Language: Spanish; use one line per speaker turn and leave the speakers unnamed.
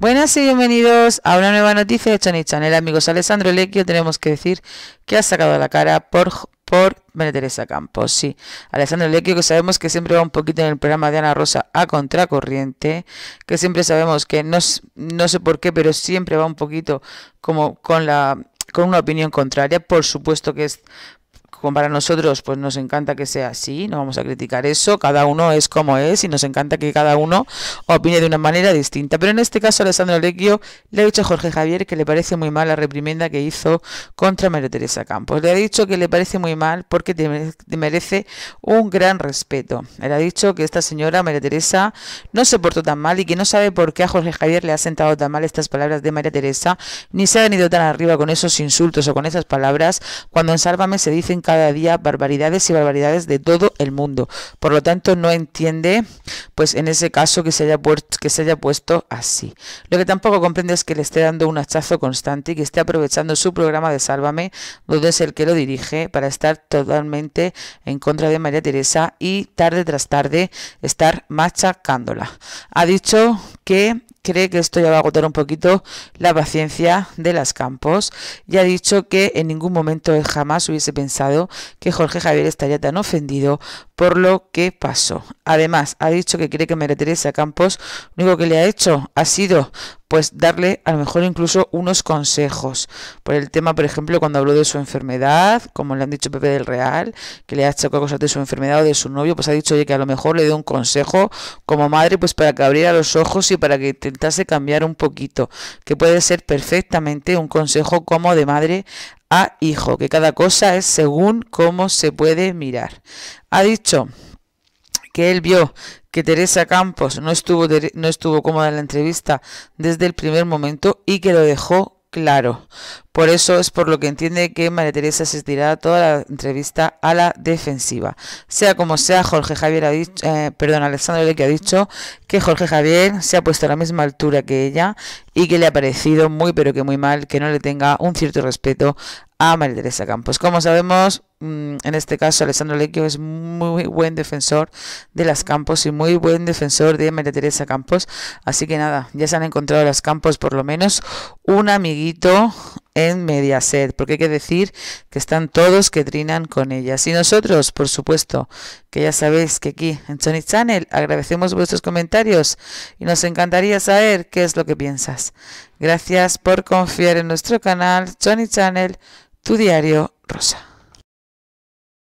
Buenas y bienvenidos a una nueva noticia de Chani Channel. Amigos, Alessandro Lecchio tenemos que decir que ha sacado la cara por, por María Teresa Campos. Sí, Alessandro Lecchio, que sabemos que siempre va un poquito en el programa de Ana Rosa a contracorriente, que siempre sabemos que no, no sé por qué, pero siempre va un poquito como con la con una opinión contraria, por supuesto que es para nosotros pues nos encanta que sea así, no vamos a criticar eso, cada uno es como es y nos encanta que cada uno opine de una manera distinta. Pero en este caso Alessandro Lecchio le ha dicho a Jorge Javier que le parece muy mal la reprimenda que hizo contra María Teresa Campos. Le ha dicho que le parece muy mal porque te merece un gran respeto. Le ha dicho que esta señora María Teresa no se portó tan mal y que no sabe por qué a Jorge Javier le ha sentado tan mal estas palabras de María Teresa, ni se ha venido tan arriba con esos insultos o con esas palabras cuando en Sálvame se dicen cada día barbaridades y barbaridades de todo el mundo. Por lo tanto, no entiende, pues en ese caso que se haya, que se haya puesto así. Lo que tampoco comprende es que le esté dando un hachazo constante y que esté aprovechando su programa de Sálvame, donde es el que lo dirige, para estar totalmente en contra de María Teresa y tarde tras tarde estar machacándola. Ha dicho que cree que esto ya va a agotar un poquito la paciencia de las Campos y ha dicho que en ningún momento jamás hubiese pensado que Jorge Javier estaría tan ofendido por lo que pasó. Además, ha dicho que cree que María Teresa Campos lo único que le ha hecho ha sido pues darle a lo mejor incluso unos consejos por el tema, por ejemplo, cuando habló de su enfermedad, como le han dicho Pepe del Real, que le ha hecho cosas de su enfermedad o de su novio, pues ha dicho que a lo mejor le dio un consejo como madre, pues para que abriera los ojos y para que intentase cambiar un poquito, que puede ser perfectamente un consejo como de madre a hijo, que cada cosa es según cómo se puede mirar. Ha dicho que él vio que Teresa Campos no estuvo, no estuvo cómoda en la entrevista desde el primer momento y que lo dejó claro. Por eso es por lo que entiende que María Teresa asistirá a toda la entrevista a la defensiva. Sea como sea, Jorge Javier ha dicho, eh, perdón, Alexandre que ha dicho que Jorge Javier se ha puesto a la misma altura que ella y que le ha parecido muy pero que muy mal que no le tenga un cierto respeto a María Teresa Campos. Como sabemos, Mm, en este caso Alessandro Lecchio es muy buen defensor de las Campos y muy buen defensor de María Teresa Campos. Así que nada, ya se han encontrado las Campos por lo menos un amiguito en Mediaset, porque hay que decir que están todos que trinan con ellas. Y nosotros, por supuesto, que ya sabéis que aquí en Sony Channel agradecemos vuestros comentarios y nos encantaría saber qué es lo que piensas. Gracias por confiar en nuestro canal Sony Channel, tu diario rosa.